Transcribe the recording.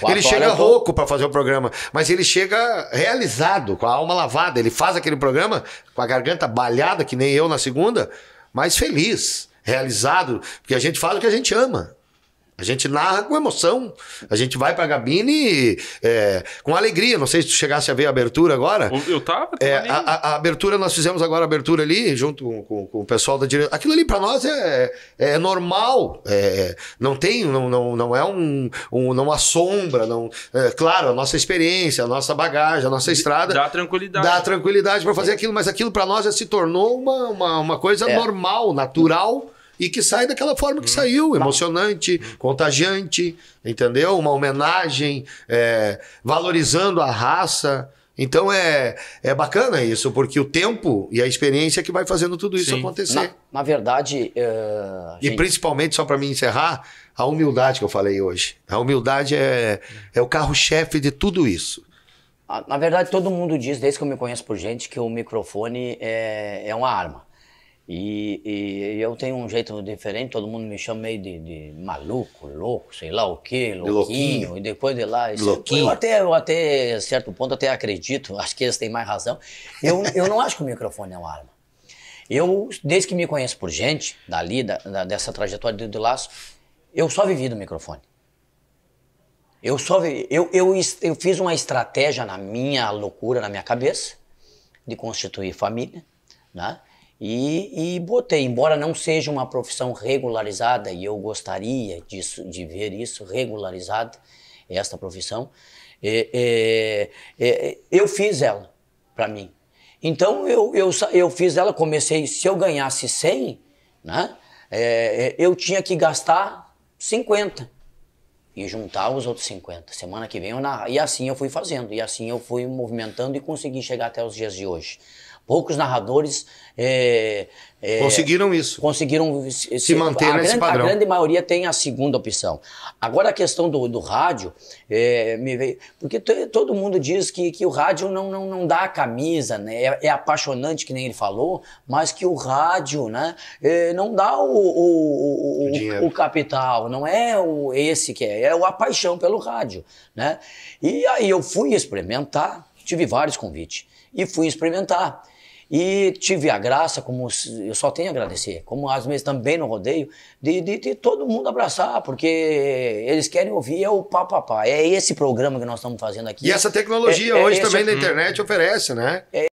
Quatro ele chega tô... rouco para fazer o programa, mas ele chega realizado, com a alma lavada. Ele faz aquele programa com a garganta balhada, que nem eu na segunda, mas feliz, realizado, porque a gente fala o que a gente ama. A gente narra com emoção. A gente vai pra a é, com alegria. Não sei se tu chegasse a ver a abertura agora. Eu tava. É, a, a, a, abertura, nós fizemos agora a abertura ali, junto com, com, com o pessoal da direita. Aquilo ali pra nós é, é, é normal. É, é, não tem, não, não, não é um, um Não assombra. Não, é, claro, a nossa experiência, a nossa bagagem, a nossa estrada. Dá tranquilidade. Dá tranquilidade pra fazer aquilo, mas aquilo pra nós já se tornou uma, uma, uma coisa normal, natural e que sai daquela forma que hum, saiu, hum. emocionante, hum. contagiante, entendeu? Uma homenagem, é, valorizando a raça. Então é, é bacana isso, porque o tempo e a experiência é que vai fazendo tudo isso Sim. acontecer. Na, na verdade. Uh, e gente... principalmente, só para me encerrar, a humildade que eu falei hoje. A humildade é, é o carro-chefe de tudo isso. Na verdade, todo mundo diz, desde que eu me conheço por gente, que o microfone é, é uma arma. E, e, eu tenho um jeito diferente, todo mundo me chama meio de, de maluco, louco, sei lá o quê, louquinho. louquinho. E depois de lá. É, louquinho. Eu até, eu até, certo ponto, até acredito, acho que eles têm mais razão. Eu, eu não acho que o microfone é uma arma. Eu, desde que me conheço por gente, dali, da, da, dessa trajetória do, do laço, eu só vivi do microfone. Eu só vivi, eu, eu, eu fiz uma estratégia na minha loucura, na minha cabeça, de constituir família, né? E, e, botei, embora não seja uma profissão regularizada, e eu gostaria disso, de ver isso regularizado esta profissão, é, é, é, eu fiz ela para mim. Então eu, eu, eu fiz ela, comecei, se eu ganhasse 100, né, é, é, eu tinha que gastar 50 e juntar os outros 50. Semana que vem eu narrar. E assim eu fui fazendo, e assim eu fui movimentando e consegui chegar até os dias de hoje. Poucos narradores é, é, conseguiram isso. Conseguiram se, se manter a nesse grande, padrão. A grande maioria tem a segunda opção. Agora a questão do, do rádio, é, me veio, porque todo mundo diz que, que o rádio não, não, não dá a camisa, né? é, é apaixonante, que nem ele falou, mas que o rádio né, é, não dá o, o, o, o, capital, não é o, esse que é, é a paixão pelo rádio. Né? E aí eu fui experimentar, tive vários convites, e fui experimentar. E tive a graça, como eu só tenho a agradecer, como às vezes também no rodeio, de, de, de todo mundo abraçar, porque eles querem ouvir é o papapá. É esse programa que nós estamos fazendo aqui. E essa tecnologia é, é hoje é, também na internet oferece, né? É,